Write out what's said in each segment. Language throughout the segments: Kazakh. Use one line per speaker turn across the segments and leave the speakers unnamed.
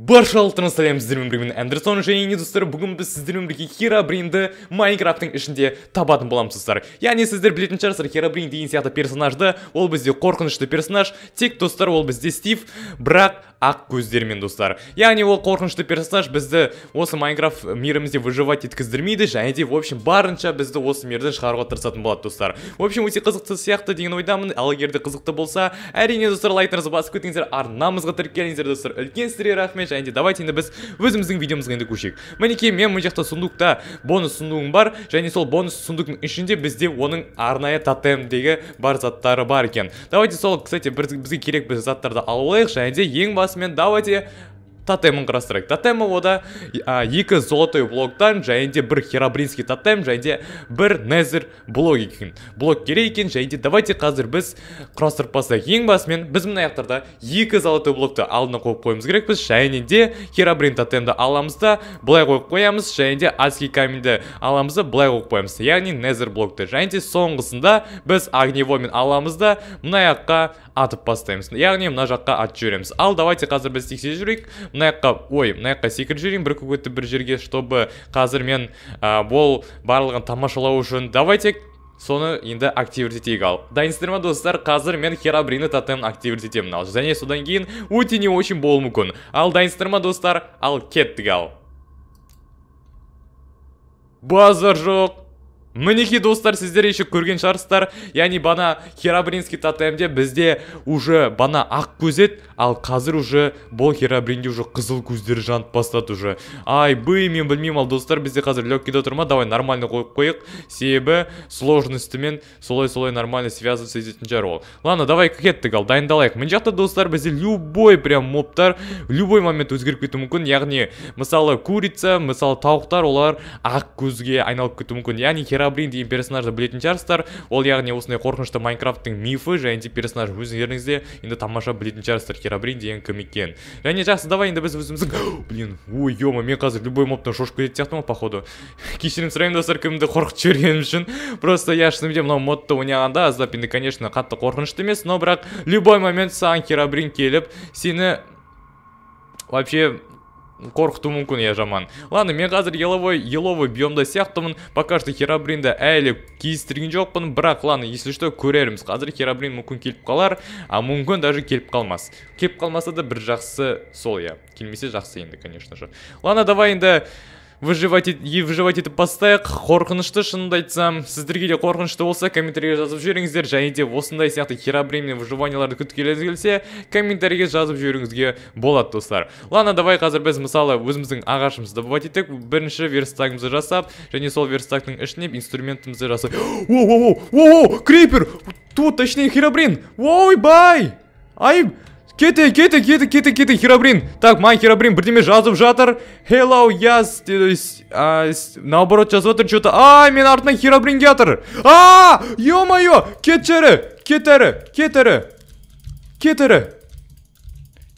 баршалықтарыңыз сәлем сіздермен бірге мен эндерсон және не достар бүгін біз сіздермен бірге херабринді майнкрафттың ішінде табатын боламыз достар яғни сіздер білетін шығарсыздар херабрин деген сияқты персонажды ол бізде қорқынышты персонаж тек достар ол бізде стив бірақ ақ көздермен достар яғни ол қорқынышты персонаж бізді осы майнкрафт мирімізде выживать еткіздірмейді және де в общем барынша бізді осы мирден шығаруға тырысатын болады достар в общем өте қызықты сияқты деген ойдамын ал егер де қызықты болса әрине достар лайктарыңызды басып кетіңіздер арнамызға тіркеліңіздер достар үлкен сіздерге рахмет және де давайте енді біз өзіміздің видеомызға енді көшейік мінекей мен мына жақта сундукта бонус сундуғым бар және сол бонус сундуктың ішінде бізде оның арнайы тотемдегі бар заттары бар екен давайте сол кстати бізге керек біз заттарды алып алайық және де ең бас расмен, давайте тотемін құрастырайық тотемі ода ә, екі золотой блоктан және де бір херабринский тотем және де бір незер блок екен блок керек екен және де давайте қазір біз құрастырып бастайық ең басымен біз мына жақтарда екі золотой блокты алдына қойып қоюымыз керекпіз және де херабрин тотемді аламыз да былай қойып қоямыз және де адский каменьді аламыз да былай қойып қоямыз яғни незер блокты және де соңғысында біз огневоймен аламыз да мына жаққа атып бастаймыз яғни мына жаққа атып жібереміз ал давайте қазір біз тексеріп жүрейік мына жаққа ой мына жаққа секіріп жіберейін бір көкетті бір жерге чтобы қазір мен ә, барлығын тамашалау үшін давайте соны енді активировать етейік ал дайынсыздар ма достар қазір мен херабрины тотемін активировать етемін ал және содан кейін өте не очень болуы мүмкін ал дайынсыздар ма достар ал кеттік ал базар жоқ мінекей достар сіздер еще көрген шығарсыздар яғни бана херабринский тотемде бізде уже бана ақ көзет ал қазір уже бол херабринде уже қызыл көздер жанып бастады уже ай бұй, мен білмеймін ал достар бізде қазір легкийде тұр ма давай нормально қойып қойық себебі сложностімен солай солай нормально связываться ететін шығар ол ладно давай кеттік ал дайындалайық мына жақта достар бізде любой прям мобтар любой момент өзгеріп кетуі мүмкін яғни мысалы курица мысалы тауықтар олар ақ көзге айналып кетуі мүмкін яғни кораблин деген персонажды білетін шығарсыздар ол яғни осындай қорқынышты майнкрафттың мифы және де персонаж өздеріңізде енді тамаша білетін шығарсыздар керабрин деген кім екенін және жақсы давай енді біз өзіміздің блин ой ема мен қазір любой мобтан шошып кететін сияқтымын походу кешірім сұраймын достар кімді қорқытып жібергенім үшін просто я шынымен мынау модты ойнағанда аздап енді конечно қатты қорқынышты емес но бірақ любой момент саған керабрин келіп сені вообще қорқыту мүмкін иә жаман ладно мен қазір еловой еловой биомда сияқтымын пока что херабринді әлі кездестірген жоқпын бірақ ладно если что көрерміз қазір херабрин мүмкін келіп қалар а мүмкін даже келіп қалмас келіп қалмаса да бір жақсы сол иә келмесе жақсы енді конечно же ладно давай енді выживать и выживать это бастайық қорқынышты шынымды айтсам сіздерге де қорқынышты болса комментарийге жазып жіберіңіздер және де осындай сияқты херобременный выживанияларды күткілеріңіз келсе комментарийге жазып жіберуіңізге болады достар ладно давай қазір біз мысалы өзіміздің ағашымызды добывать еттік бірінші верстагымызды жасап және сол верстактың ішіне инструментімізді жасап воу воу о воу крипер тут точнее херобрин ой бай ай Кеті, кеті, кеті, кеті, кеті, хірабрін. Так, май хірабрін, бірдеме жазып жатыр. Hello, я э, а, наоборот жазып жатыр что-то. А, мен артынан хирабрин жатыр. А, ё-моё, кет жері, кет әрі, кет әрі. Кет әрі.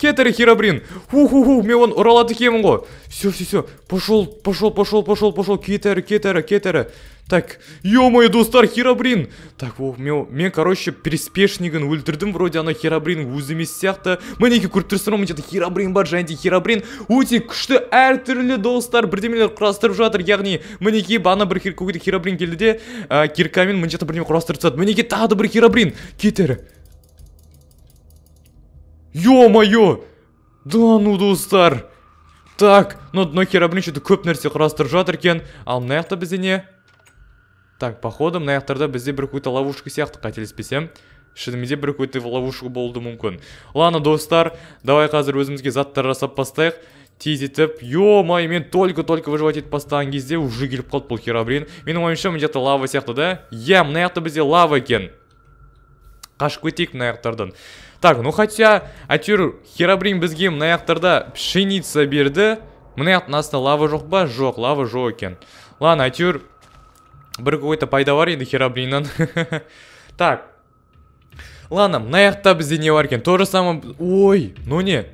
Кет әрі хирабрин. Ху-ху-ху, мен оны ұралады екенмін ғой. Все, все, все. Пошел, пошел, пошел, пошел, пошел. Кет әрі, кет әрі, кет әрі. так ё-моё достар херабрин так о, мен, мен короче переспешнигін өлтірдім вроде ана херабрин өзі емес сияқты мінекей көріп тұрсыздар мына жерде херабрин бар және де херабрин өте күшті әртүрлі достар бірдемелер құрастырып жатыр яғни мінекей бағана бір какой херабрин келді де киркамен мына жерде бірдеме құрастырып тастады мінекей тағы да бір херабрин кетер ё-моё да ну достар так но херабрин что то көп нәрсе құрастырып жатыр екен ал мына жақта бізде не так походу мына жақтарда бізде бір какой то ловушка сияқты қателеспесем шынымен бір какой то ловушка болуы мүмкін ладно достар давай қазір өзімізге заттар жасап бастайық тез етіп емае мен только только выживать етіп бастаған кезде уже келіп қалды бұл херабрин менің ойымша мына жақта лава сияқты да иә мына жақта бізде лава екен қашып кетейік мына жақтардан так ну хотя әйтеуір херабрин бізге мына жақтарда пшеница берді мына жақтың астында лава жоқ па жоқ лава жоқ екен ладно әйтеуір бір какой пайда бар енді херабриннан. так ладно мына жақта бізде не бар екен то ой ну не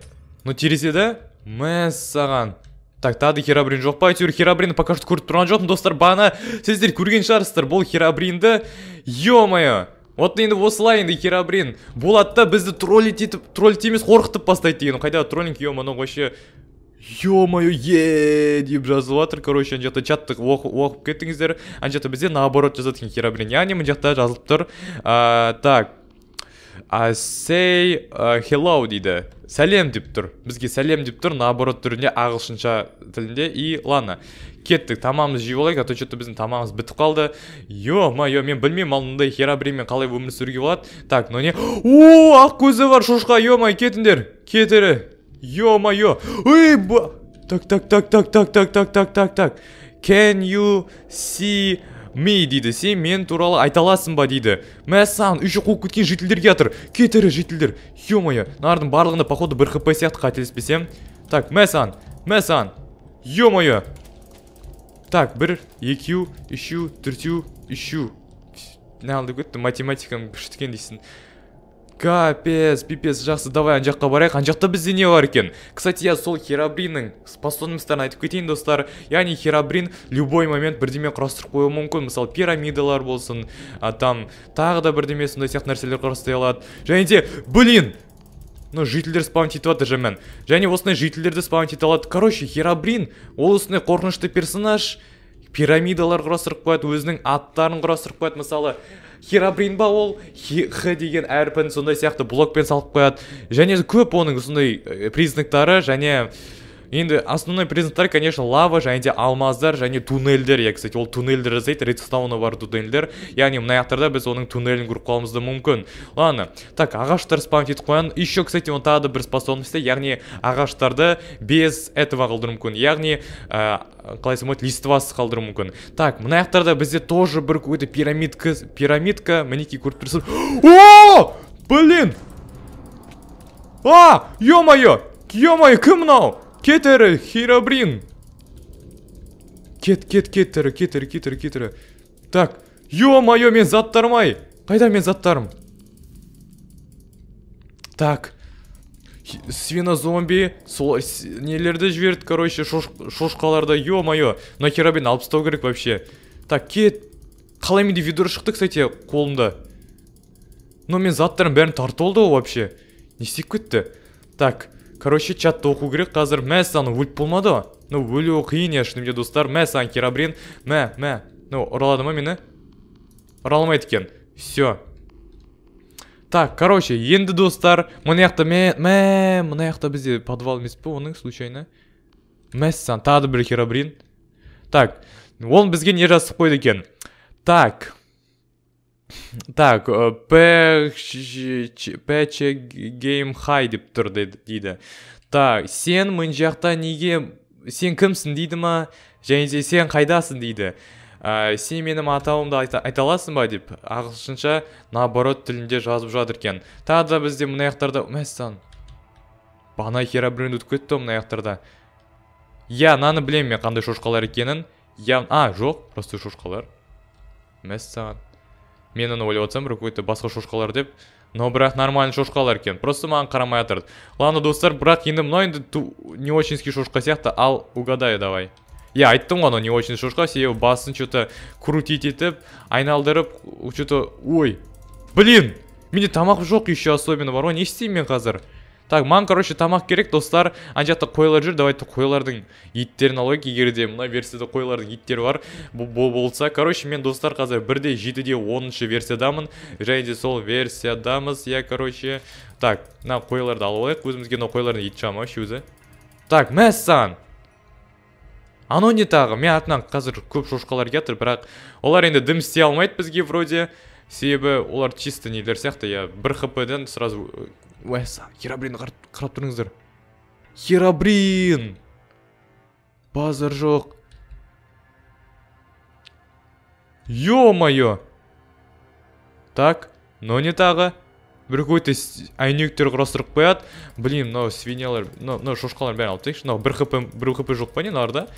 ну да мәссаған так тағы херабрин жоқ па әйтеуір херабринді пока что көріп тұрған жоқпын достар бағана сіздер көрген шығарсыздар бұл херабринді е мое вот енді осылай енді херабрин болатта бізді троллить етіп троллить емес қорқытып бастайды деген қайдағы троллинг е мынау вообще ё-моё е деп жазылып жатыр короче ана жақта чатты оқып кеттіңіздер ана жақта бізде наоборот жазады екен хера яғни мына жақта жазылып тұр так а сей hello дейді сәлем деп тұр бізге сәлем деп тұр наоборот түрінде ағылшынша тілінде и ладно кеттік тамағымызды жеп алайық а то че то біздің тамағымыз бітіп қалды е мое мен білмеймін ал мындай херабримен қалай өмір сүруге болады так но не о ақ көзі бар шошқа е мое кетіңдер кетірі Ё-моё! Эй, ба... Так, так, так, так, так, так, так, так, так, так. Can you see me дейді сен мен туралы айта аласың ба дейді мәссаған үші қуып кеткен жетілдерге жатыр кетірі жетілдер е мое мыналардың барлығында походу бір хп сияқты қателеспесем так мә мәссаған е мое так бір екеу үшеу төртеу үшеу неғылып кетті математикам күшті екен дейсің капец пипец жақсы давай ана жаққа барайық ана жақта бізде не бар екен кстати я сол херабриннің способностьтарын айтып кетейін достар яғни херабрин любой момент бірдеме құрастырып қоюы мүмкін мысалы пирамидалар болсын а, там тағы да бірдеме сондай сияқты нәрселер құрастыра алады және де блин мына жителдер спаунить етіп жатыр жаман және осындай жителдерді спаунить ете алады короче херабрин ол осындай қорқынышты персонаж пирамидалар құрастырып қояды өзінің аттарын құрастырып қояды мысалы херабрин ба ол х деген әрпін сондай сияқты блокпен салып қояды және көп оның сондай э, признактары және енді основной признактар конечно лава және де алмаздар және туннельдер иә кстати ол туннельдер жасайды редстауны бар туннельдер яғни мына жақтарда біз оның туннелін көріп қалуымыз да мүмкін ладно так ағаштар спавнить етіп қояйын еще кстати оның тағы да бір способности яғни ағаштарды без этого қалдыру мүмкін яғни ә, қалай айтсам болады листвасыз қалдыру мүмкін так мына жақтарда бізде тоже бір какой то пирамидка пирамидка мінекей көріп тұрсыз о блин а е мое е мое кім мынау Кетері, хірабрін. Кет, кет, кетері, кетері, кетері, кетері. Так, ё-моё, мен заттарым ай. Қайда мен заттарым? Так. Свина зомби, сол нелерді жіберді, короче, шош, шошқаларды, ё-моё. Мына херабрин алып тастау вообще. Так, кет. Қалай менде видео шықты, кстати, қолымда. Но мен заттарым бәрін тартып алды вообще. Не істеп кетті? Так, короче чатты оқу керек қазір мәссаған өліп болмады ну өлуі қиын иә шынымде, достар керабрин мә мә ну ұралады ма мені ұра алмайды екен все так короче енді достар мына жақта мә мә мына жақта бізде подвал емес пе оның случайно мәссаған тағы да бір керабрин так ол бізге не жазып қойды екен так так пече гейм хай деп тұр дейді так сен мына жақта неге сен кімсің дейді ма және де сен қайдасың дейді сен менің атауымды айта, айта ба деп ағылшынша наоборот тілінде жазып жатыр екен тағы да бізде мына жақтарда мәссаған Бана хера өтіп кетті ғой мына жақтарда иә мынаны білемін мен қандай шошқалар екенін а жоқ просто шошқалар мәссаған мен оны ойлап отырсам какой басқа шошқалар деп но бірақ нормальный шошқалар екен просто маған қарамай жатыр ладно достар бірақ енді мынау енді не очинский шошқа сияқты ал угадай давай иә айттым ғой анау не очень шошқа себебі басын че то крутить етіп айналдырып че то ой блин менде тамақ жоқ еще особенно бар ғой не істеймін мен қазір так маған короче тамақ керек достар ана жақта қойлар жүр давайте қойлардың еттерін алайық егер де мына версияда қойлардың иттері бар бұл болса короче мен достар қазір бірде жетіде оныншы версиядамын және де сол версиядамыз иә короче так мына қойларды алып алайық өзімізге мына қойлардың ет жамы вообще өзі так мәссаған анау не тағы мен атынан қазір көп шошқалар келатыр бірақ олар енді дым істей алмайды бізге вроде себебі олар чисто нелер сияқты иә бір хпден сразу уәс херабрин қарап тұрыңыздар херабрин базар жоқ е мое так но не тағы бір какой то әйнектер құрастырып қояды блин мынау свиньялар мынау шошқалар бәрін алып тастайықшы мынау бір хп бір хп жоқ па не мыналарда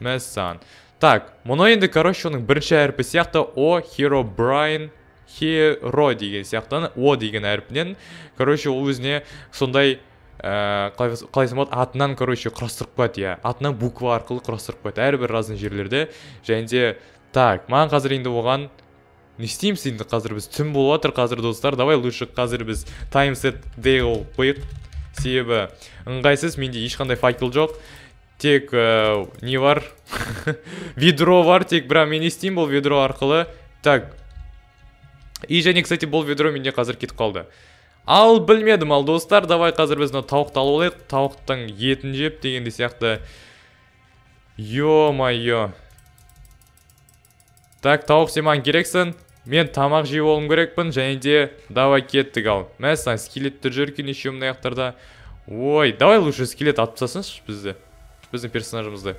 мәссаған так мұны енді короче оның бірінші әрпі сияқты о хиро брайн херо деген сияқты о деген әріпінен короче ол өзіне сондай ыыы э, қалай, айтсам болады атынан короче құрастырып қояды иә атынан буква арқылы құрастырып қояды әрбір разный жерлерде және де так маған қазір енді оған не істейміз енді қазір біз түн болып жатыр қазір достар давай лучше қазір біз таймсет дей қылып қояйық себебі ыңғайсыз менде ешқандай факел жоқ тек ә, не бар ведро бар тек бірақ мен не істеймін бұл ведро арқылы так и және кстати бұл ведро менде қазір кетіп қалды ал білмедім ал достар давай қазір біз мына тауықты алып алайық тауықтың етін жеп дегендей сияқты е мое так тауық сен мен тамақ жеп алуым керекпін және де давай кеттік ал мәссаған скелеттер жүр екен еще мына ой давай лучше скелет атып тастасыншы бізді біздің персонажымызды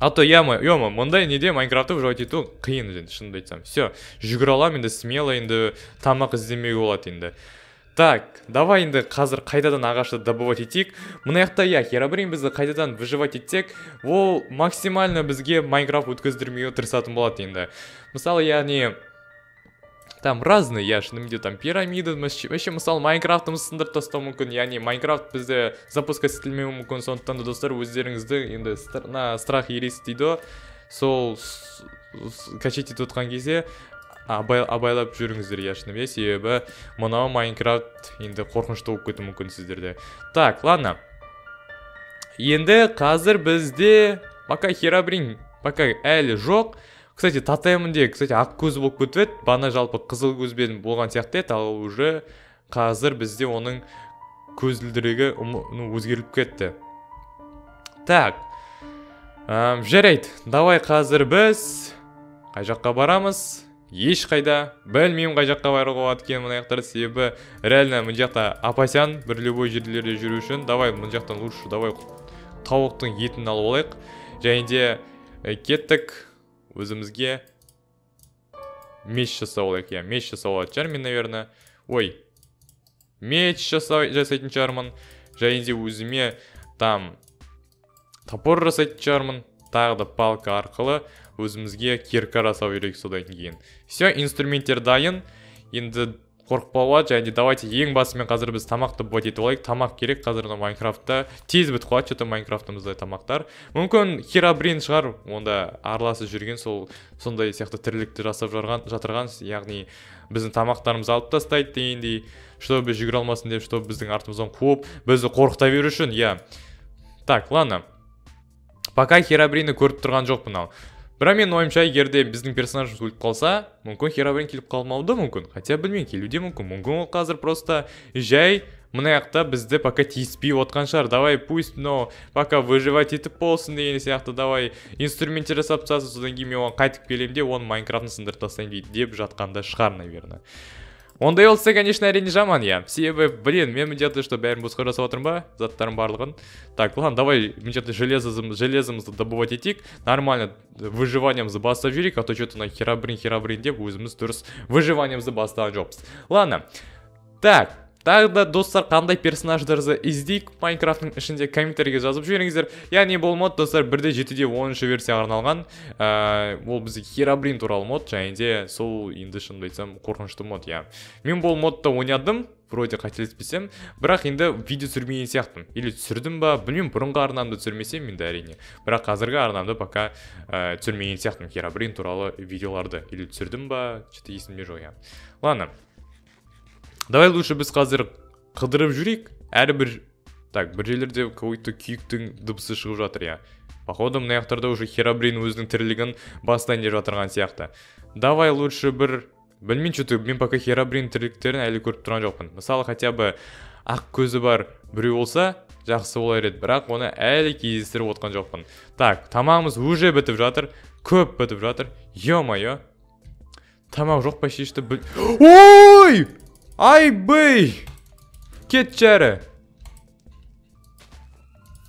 а то яма ема мұндай неде майнкрафтты уже ету қиын енді шынымды айтсам все жүгіре аламын енді смело енді тамақ іздемеуге болады енді так давай енді қазір қайтадан ағашты добывать етейік мына жақта иә херабрин бізді қайтадан выживать етсек ол максимально бізге майнкрафт өткіздірмеуге тырысатын болады енді мысалы яғни там разные я шынымен там пирамида вообще мысалы майнкрафтымызды сындырып тастауы мүмкін яғни майнкрафт бізде запуск етілмеуі мүмкін сондықтан да достар өздеріңізді енді на страх ересіз дейді сол качать етіп отқан кезде абайлап жүріңіздер иә себебі мынау майнкрафт енді қорқынышты болып кетуі мүмкін сіздерде так ладно енді қазір бізде пока херабрин пока әлі жоқ кстати татемінде кстати ақ көз болып кетіп еді бағана жалпы қызыл көзбен болған сияқты еді ал уже қазір бізде оның көзілдірігі ну өзгеріліп кетті так жарайды давай қазір біз қай жаққа барамыз ешқайда білмеймін қай жаққа баруға болады екенін мына жақтар себебі реально мына жақта опасян бір любой жерлерде жүру үшін давай мына жақтан лучше давай тауықтың етін алып алайық және де э, кеттік өзімізге меч жасап алайық иә меч жасау алатын мен наверное ой меч жасайтын шығармын және де өзіме там топор жасайтын шығармын тағы да палка арқылы өзімізге кирка жасау керек содан кейін все инструменттер дайын енді қорықпауға және давайте ең басымен қазір біз тамақты етіп алайық тамақ керек қазір мына майнкрафтта тез бітіп қалады че то майнкрафтымызда тамақтар мүмкін херабрин шығар онда араласып жүрген сол сондай сияқты тірлікті жасап жарған, жатырған яғни біздің тамақтарымызды алып тастайды дегендей чтобы жүгіре алмасын деп чтобы біздің артымыздан қуып бізді қорқыта беру үшін иә так ладно пока херабрині көріп тұрған жоқпын ал бірақ менің ойымша егерде біздің персонажымыз өліп қалса мүмкін херовен келіп қалмауы да мүмкін хотя білмеймін келуі де мүмкін мүмкін ол қазір просто жай мына жақта бізді пока тиіспей отқан шығар давай пусть но пока выживать етіп болсын деген сияқты давай инструменттер жасап тастасын содан кейін мен оған қайтып келемін де оны майнкрафтын сындырып тастаймын дейді деп жатқанда шығар наверное ондай болса конечно әрине жаман иә себебі блин мен міндетті что бәрін бұзқара жатырмын ба заттардың барлығын так ладно давай міндетті железымыз, железом добывать етейік нормально выживаниямызды бастап жүрейік а то что то мына херабрин херабрин деп өзіміз Выживанием за бастаған джобс. ладно так тағы да достар қандай персонаждарды іздейік майнкрафтың ішінде комментарийге жазып жіберіңіздер яғни бұл мод достар бірде жетіде оныншы версияға арналған ә, ол бізде херабрин туралы мод және де сол енді шынымды айтсам қорқынышты мод иә мен бұл модты ойнадым вроде қателеспесем бірақ енді видео түсірмеген сияқтымын или түсірдім ба білмеймін бұрынғы арнамды түсірмесем енді әрине бірақ қазіргі арнамды пока ә, түсірмеген сияқтымын херабрин туралы видеоларды или түсірдім ба че то есімде жоқ иә ладно давай лучше біз қазір қыдырып жүрейік әрбір так бір жерлерде какой то күйіктің дыбысы шығып жатыр иә походу мына жақтарда уже херабрин өзінің тірлігін бастайын деп жатырған сияқты давай лучше бір білмеймін че то мен пока херабрин тірліктерін әлі көріп тұрған жоқпын мысалы хотя бы ақ көзі бар біреу болса жақсы болар еді бірақ оны әлі кездестіріп отқан жоқпын так тамағымыз уже бітіп жатыр көп бітіп жатыр е мое тамақ жоқ почти что ой бей, кет жәрі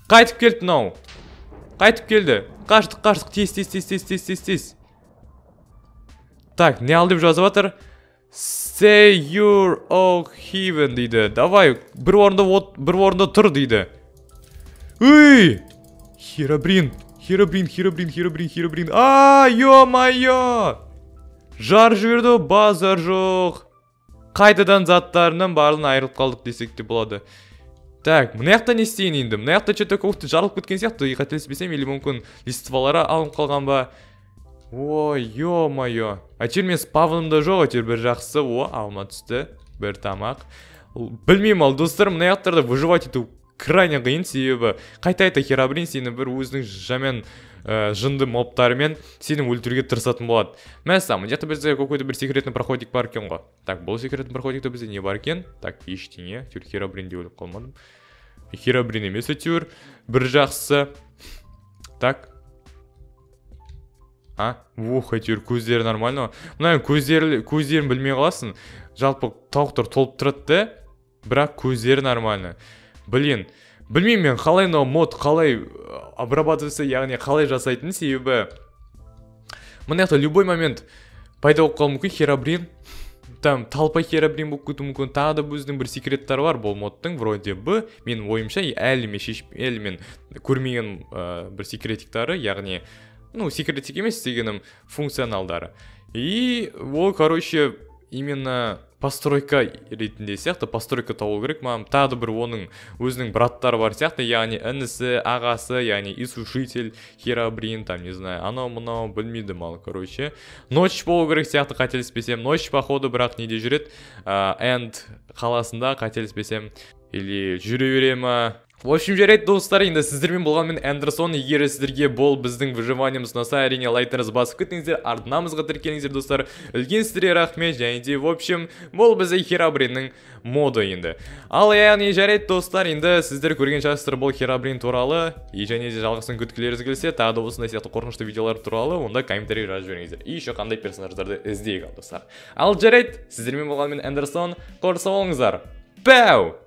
қайтып келді мынау қайтып келді қаштық қаштық тез тез тез тез тез тез тез так не ал деп жазып жатыр say your oh heaven дейді давай бір орында бір орында тұр дейді үй херабрин, херабрин, херабрин, херабрин. херабрин! а ё моё Жар жіберді базар жоқ қайтадан заттарынан барлығынан айырылып қалдық десек те болады так мына жақта не істейін енді мына жақта че то жарылып кеткен сияқты қателеспесем или мүмкін листвалары алынып қалған ба ой е мое әйтеуір менің спавнымда жоқ әйтеуір бір жақсы о алма түсті бір тамақ білмеймін ал достар мына жақтарда выживать ету крайне қиын себебі қайта қайта херабрин сені бір өзінің жаман ә, жынды мобтармен сені өлтіруге тырысатын болады мәссаған мына жақта бізде какой то бір секретный проходик бар екен ғой так бұл секретный проходникте бізде не бар екен так ештеңе әйтеуір херабрин деп өліп қалмадым херабрин емес әйтеуір бір жақсысы так а ух әйтеуір көздері нормально мына көздері көздерін білмей қаласың жалпы тауықтар толып тұрады да бірақ көздері нормально блин білмеймін мен қалай мынау мод қалай э, обрабатывается яғни қалай жасайтын себебі мына жақта любой момент пайда болып қалуы мүмкін херабрин там толпа херабрин болып кетуі мүмкін тағы да өзінің бір секреттары бар бұл модтың вроде бы менің ойымша әлі мен әлі мен көрмеген э, бір секретиктары яғни ну секретик емес дегенім функционалдары и ол короче именно постройка ретінде сияқты постройка табу керек маған тағы бір оның өзінің браттары бар сияқты яғни інісі ағасы яғни исушитель херабрин там не знаю анау мынау білмейді мал короче ночь болу керек сияқты қателеспесем ночь походу бірақ неде жүреді энд қаласында қателеспесем или жүре бере ма в общем жарайды достар енді сіздермен мен эндерсон егер сіздерге бұл біздің выживаниеміз ұнаса әрине лайктарыңызды басып кетіңіздер арнамызға тіркеліңіздер достар үлкен сіздерге рахмет және де в общем бұл бізде херабриннің моды енді ал яғни иә, жарайды достар енді сіздер көрген шығарсыздар бұл херабрин туралы и және де жалғасын күткілеріңіз келсе тағы да осындай сияқты қорқынышты видеолар туралы онда комментарий жазып жіберіңіздер и қандай персонаждарды іздейік достар ал жарайды сіздермен болған мен эндерсон қош сау пәу